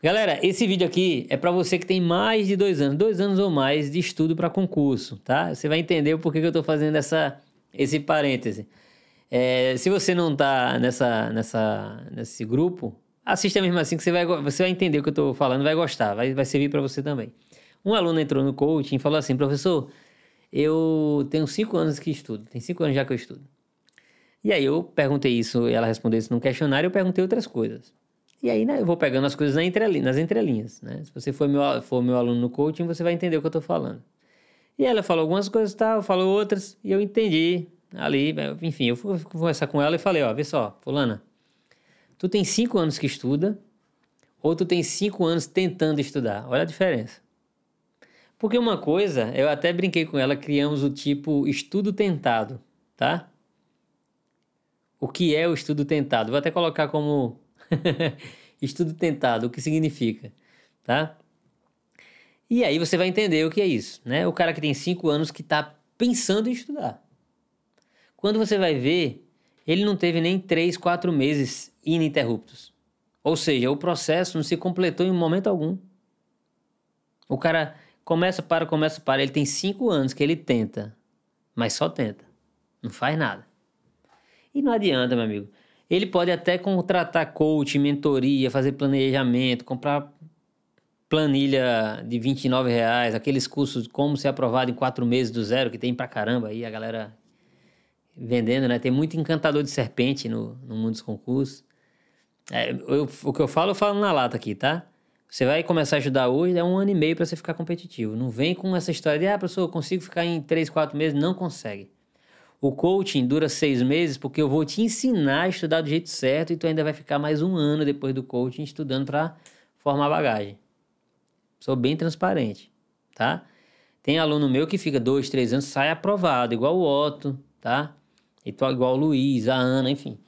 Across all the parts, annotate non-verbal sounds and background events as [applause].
Galera, esse vídeo aqui é para você que tem mais de dois anos, dois anos ou mais de estudo para concurso, tá? Você vai entender por que eu estou fazendo essa, esse parêntese. É, se você não está nessa, nessa, nesse grupo, assista mesmo assim que você vai, você vai entender o que eu estou falando, vai gostar, vai, vai servir para você também. Um aluno entrou no coaching e falou assim, professor, eu tenho cinco anos que estudo, tem cinco anos já que eu estudo. E aí eu perguntei isso, ela respondeu isso num questionário, eu perguntei outras coisas. E aí né, eu vou pegando as coisas na entrelinha, nas entrelinhas, né? Se você for meu, for meu aluno no coaching, você vai entender o que eu estou falando. E ela falou algumas coisas, tal, falou outras, e eu entendi ali, né, enfim, eu fui conversar com ela e falei, ó, vê só, fulana, tu tem cinco anos que estuda, ou tu tem cinco anos tentando estudar, olha a diferença. Porque uma coisa, eu até brinquei com ela, criamos o tipo estudo tentado, tá? O que é o estudo tentado? Vou até colocar como [laughs] estudo tentado, o que significa, tá? E aí você vai entender o que é isso, né? O cara que tem 5 anos que está pensando em estudar. Quando você vai ver, ele não teve nem 3, 4 meses ininterruptos. Ou seja, o processo não se completou em momento algum. O cara começa, para, começa, para. Ele tem 5 anos que ele tenta, mas só tenta. Não faz nada. E não adianta, meu amigo. Ele pode até contratar coach, mentoria, fazer planejamento, comprar planilha de 29 reais, aqueles cursos como ser aprovado em quatro meses do zero, que tem pra caramba aí a galera vendendo, né? Tem muito encantador de serpente no, no mundo dos concursos. É, eu, o que eu falo, eu falo na lata aqui, tá? Você vai começar a ajudar hoje, é um ano e meio para você ficar competitivo. Não vem com essa história de, ah, professor, eu consigo ficar em três, quatro meses. Não consegue. O coaching dura seis meses porque eu vou te ensinar a estudar do jeito certo e tu ainda vai ficar mais um ano depois do coaching estudando para formar bagagem. Sou bem transparente, tá? Tem aluno meu que fica dois, três anos, sai aprovado, igual o Otto, tá? E tu igual o Luiz, a Ana, enfim.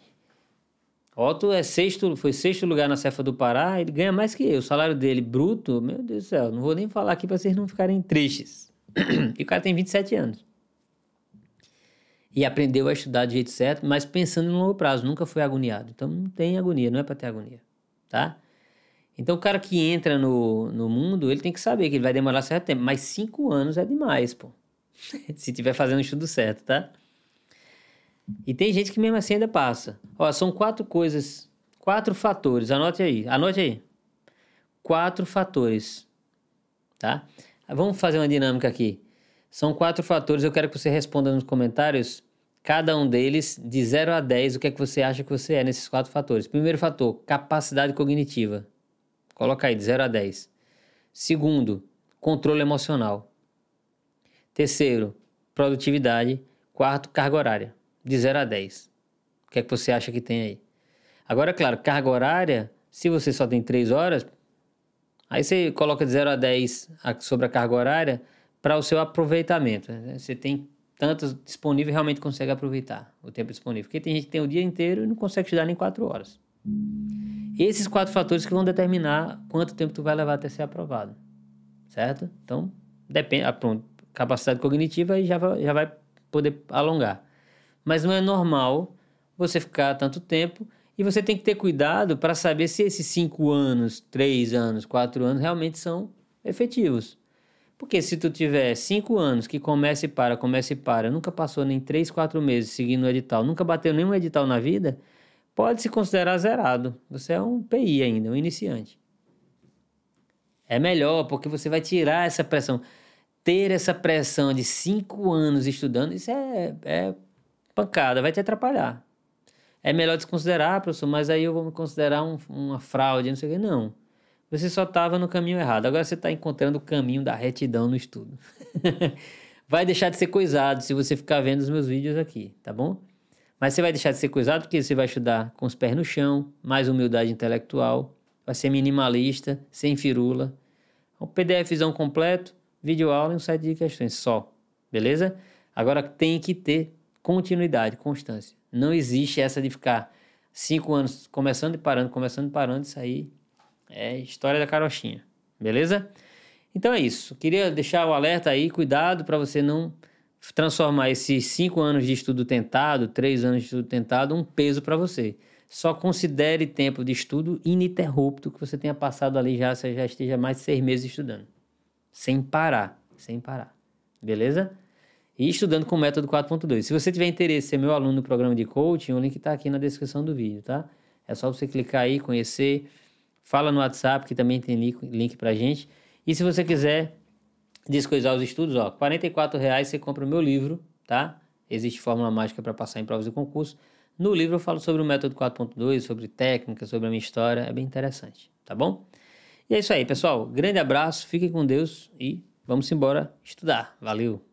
Otto é sexto, foi sexto lugar na Cefa do Pará, ele ganha mais que eu. O salário dele bruto, meu Deus do céu, não vou nem falar aqui para vocês não ficarem tristes. [clears throat] e o cara tem 27 anos e aprendeu a estudar do jeito certo, mas pensando no longo prazo, nunca foi agoniado. Então não tem agonia, não é para ter agonia, tá? Então o cara que entra no, no mundo, ele tem que saber que ele vai demorar certo tempo, mas cinco anos é demais, pô. [laughs] Se tiver fazendo o estudo certo, tá? E tem gente que mesmo assim ainda passa. Ó, são quatro coisas, quatro fatores, anote aí, anote aí. Quatro fatores, tá? Vamos fazer uma dinâmica aqui. São quatro fatores, eu quero que você responda nos comentários, cada um deles, de 0 a 10, o que é que você acha que você é nesses quatro fatores. Primeiro fator, capacidade cognitiva. Coloca aí, de 0 a 10. Segundo, controle emocional. Terceiro, produtividade. Quarto, carga horária. De 0 a 10. O que é que você acha que tem aí? Agora, claro, carga horária, se você só tem 3 horas, aí você coloca de 0 a 10 sobre a carga horária, para o seu aproveitamento. Né? Você tem tantos disponíveis realmente consegue aproveitar o tempo disponível. Porque tem gente que tem o dia inteiro e não consegue estudar nem quatro horas. Esses quatro fatores que vão determinar quanto tempo tu vai levar até ser aprovado, certo? Então, depende, a, pronto, capacidade cognitiva aí já já vai poder alongar. Mas não é normal você ficar tanto tempo e você tem que ter cuidado para saber se esses cinco anos, três anos, quatro anos realmente são efetivos. Porque se tu tiver cinco anos que começa e para, começa e para, nunca passou nem três, quatro meses seguindo o edital, nunca bateu nenhum edital na vida, pode se considerar zerado. Você é um PI ainda, um iniciante. É melhor, porque você vai tirar essa pressão. Ter essa pressão de cinco anos estudando, isso é, é pancada, vai te atrapalhar. É melhor desconsiderar, professor, mas aí eu vou me considerar um, uma fraude, não sei o quê. Não. Você só estava no caminho errado. Agora você está encontrando o caminho da retidão no estudo. [laughs] vai deixar de ser coisado se você ficar vendo os meus vídeos aqui, tá bom? Mas você vai deixar de ser coisado porque você vai estudar com os pés no chão, mais humildade intelectual, vai ser minimalista, sem firula. Um PDFzão completo, vídeo aula e um site de questões só, beleza? Agora tem que ter continuidade, constância. Não existe essa de ficar cinco anos começando e parando, começando e parando, isso aí é história da carochinha, beleza? Então é isso. Queria deixar o alerta aí, cuidado para você não transformar esses cinco anos de estudo tentado, três anos de estudo tentado, um peso para você. Só considere tempo de estudo ininterrupto que você tenha passado ali já, você já esteja mais de seis meses estudando. Sem parar, sem parar. Beleza? E estudando com o método 4.2. Se você tiver interesse em ser meu aluno no programa de coaching, o link está aqui na descrição do vídeo, tá? É só você clicar aí, conhecer. Fala no WhatsApp, que também tem link, link pra gente. E se você quiser descoisar os estudos, ó, R$ você compra o meu livro, tá? Existe fórmula mágica para passar em provas e concurso. No livro eu falo sobre o método 4.2, sobre técnica, sobre a minha história, é bem interessante, tá bom? E é isso aí, pessoal. Grande abraço, fiquem com Deus e vamos embora estudar. Valeu!